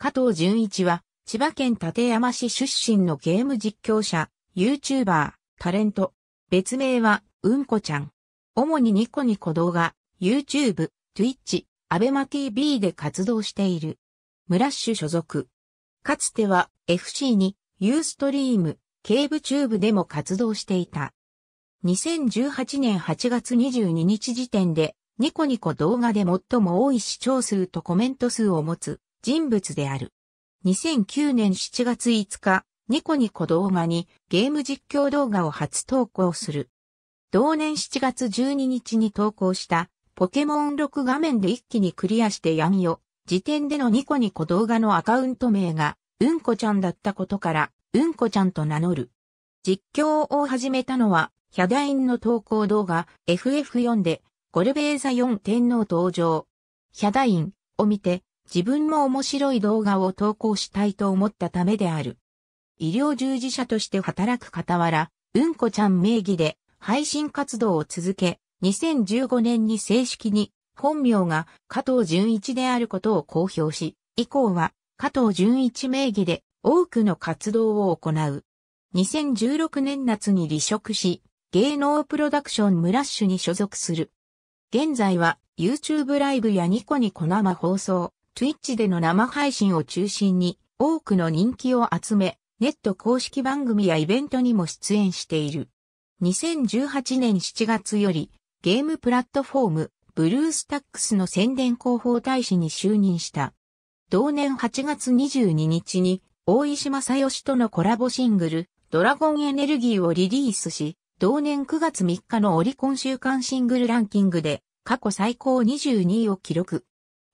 加藤純一は、千葉県立山市出身のゲーム実況者、YouTuber、タレント。別名は、うんこちゃん。主にニコニコ動画、YouTube、Twitch、アベマ TV で活動している。ムラッシュ所属。かつては FC に、ユーストリーム、ケーブチューブでも活動していた。2018年8月22日時点で、ニコニコ動画で最も多い視聴数とコメント数を持つ、人物である。2009年7月5日、ニコニコ動画にゲーム実況動画を初投稿する。同年7月12日に投稿したポケモン6画面で一気にクリアして闇を時点でのニコニコ動画のアカウント名がうんこちゃんだったことからうんこちゃんと名乗る。実況を始めたのはヒャダインの投稿動画 FF4 でゴルベーザ4天皇登場。ヒャダインを見て自分も面白い動画を投稿したいと思ったためである。医療従事者として働く傍ら、うんこちゃん名義で配信活動を続け、2015年に正式に本名が加藤純一であることを公表し、以降は加藤純一名義で多くの活動を行う。2016年夏に離職し、芸能プロダクションムラッシュに所属する。現在は YouTube ライブやニコニコ生放送、Twitch での生配信を中心に多くの人気を集め、ネット公式番組やイベントにも出演している。2018年7月よりゲームプラットフォームブルースタックスの宣伝広報大使に就任した。同年8月22日に大石正義とのコラボシングルドラゴンエネルギーをリリースし、同年9月3日のオリコン週間シングルランキングで過去最高22位を記録。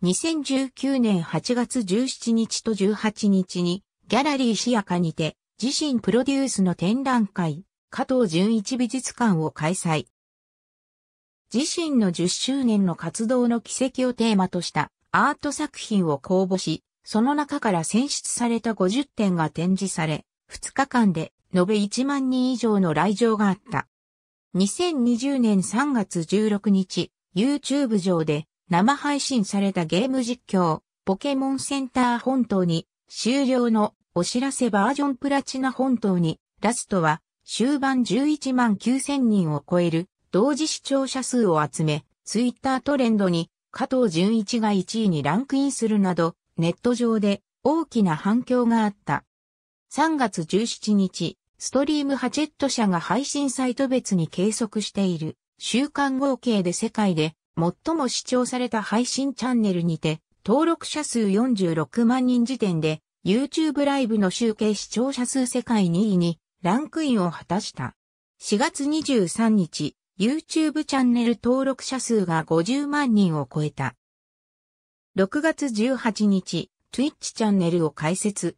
2019年8月17日と18日に、ギャラリーシアカにて、自身プロデュースの展覧会、加藤純一美術館を開催。自身の10周年の活動の軌跡をテーマとしたアート作品を公募し、その中から選出された50点が展示され、2日間で延べ1万人以上の来場があった。2020年3月16日、YouTube 上で生配信されたゲーム実況、ポケモンセンター本島に、終了のお知らせバージョンプラチナ本島に、ラストは終盤11万9000人を超える同時視聴者数を集め、ツイッタートレンドに加藤純一が1位にランクインするなど、ネット上で大きな反響があった。3月17日、ストリームハチェット社が配信サイト別に計測している週間合計で世界で最も視聴された配信チャンネルにて、登録者数46万人時点で、YouTube ライブの集計視聴者数世界2位にランクインを果たした。4月23日、YouTube チャンネル登録者数が50万人を超えた。6月18日、Twitch チャンネルを開設。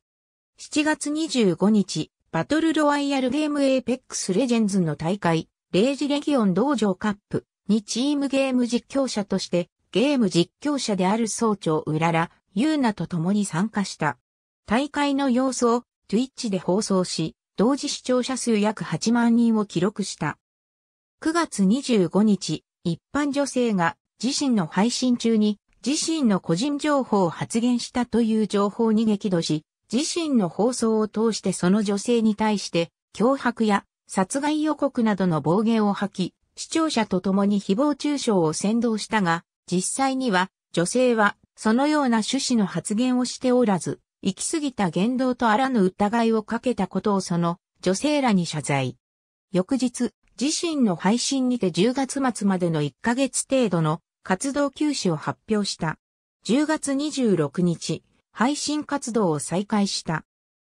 7月25日、バトルロワイヤルゲームエーペックスレジェンズの大会、レイジレギオン道場カップにチームゲーム実況者として、ゲーム実況者である総長うらら、ゆうなと共に参加した。大会の様子を Twitch で放送し、同時視聴者数約8万人を記録した。9月25日、一般女性が自身の配信中に自身の個人情報を発言したという情報に激怒し、自身の放送を通してその女性に対して脅迫や殺害予告などの暴言を吐き、視聴者と共に誹謗中傷を先導したが、実際には女性はそのような趣旨の発言をしておらず、行き過ぎた言動とあらぬ疑いをかけたことをその女性らに謝罪。翌日、自身の配信にて10月末までの1ヶ月程度の活動休止を発表した。10月26日、配信活動を再開した。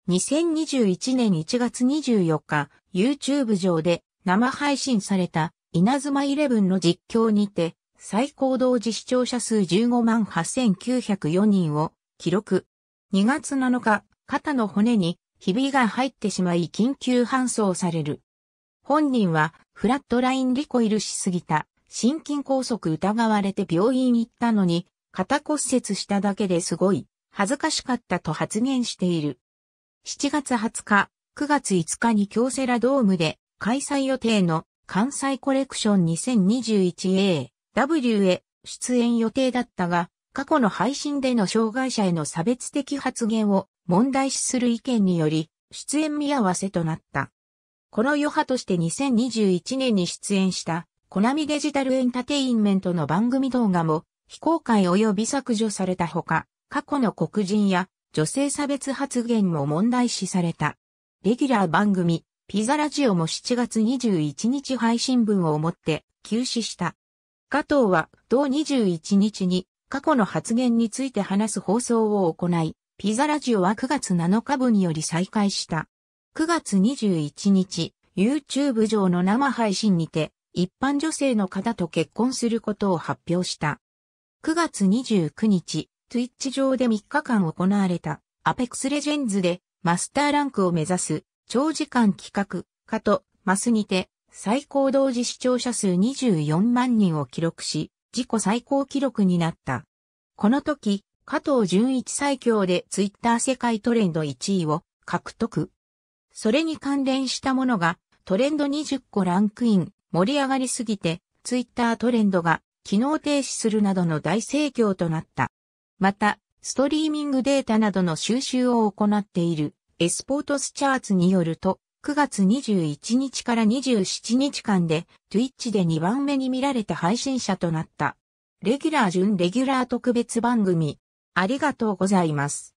2021年1月24日、YouTube 上で生配信された稲妻イレブンの実況にて、最高同時視聴者数15万8904人を記録。2月7日、肩の骨にひびが入ってしまい緊急搬送される。本人はフラットラインリコイルしすぎた、心筋梗塞疑われて病院行ったのに、肩骨折しただけですごい、恥ずかしかったと発言している。7月20日、9月5日に京セラドームで開催予定の関西コレクション 2021AW へ出演予定だったが、過去の配信での障害者への差別的発言を問題視する意見により、出演見合わせとなった。この余波として2021年に出演した、コナミデジタルエンタテインメントの番組動画も、非公開及び削除されたほか、過去の黒人や女性差別発言も問題視された。レギュラー番組、ピザラジオも7月21日配信分をもって休止した。加藤は同21日に過去の発言について話す放送を行い、ピザラジオは9月7日分より再開した。9月21日、YouTube 上の生配信にて、一般女性の方と結婚することを発表した。9月29日、Twitch 上で3日間行われた、アペックスレジェンズでマスターランクを目指す長時間企画、化と、マスにて、最高同時視聴者数24万人を記録し、自己最高記録になった。この時、加藤純一最強でツイッター世界トレンド1位を獲得。それに関連したものがトレンド20個ランクイン、盛り上がりすぎてツイッタートレンドが機能停止するなどの大盛況となった。また、ストリーミングデータなどの収集を行っているエスポートスチャーツによると、9月21日から27日間で Twitch で2番目に見られた配信者となった。レギュラー準レギュラー特別番組。ありがとうございます。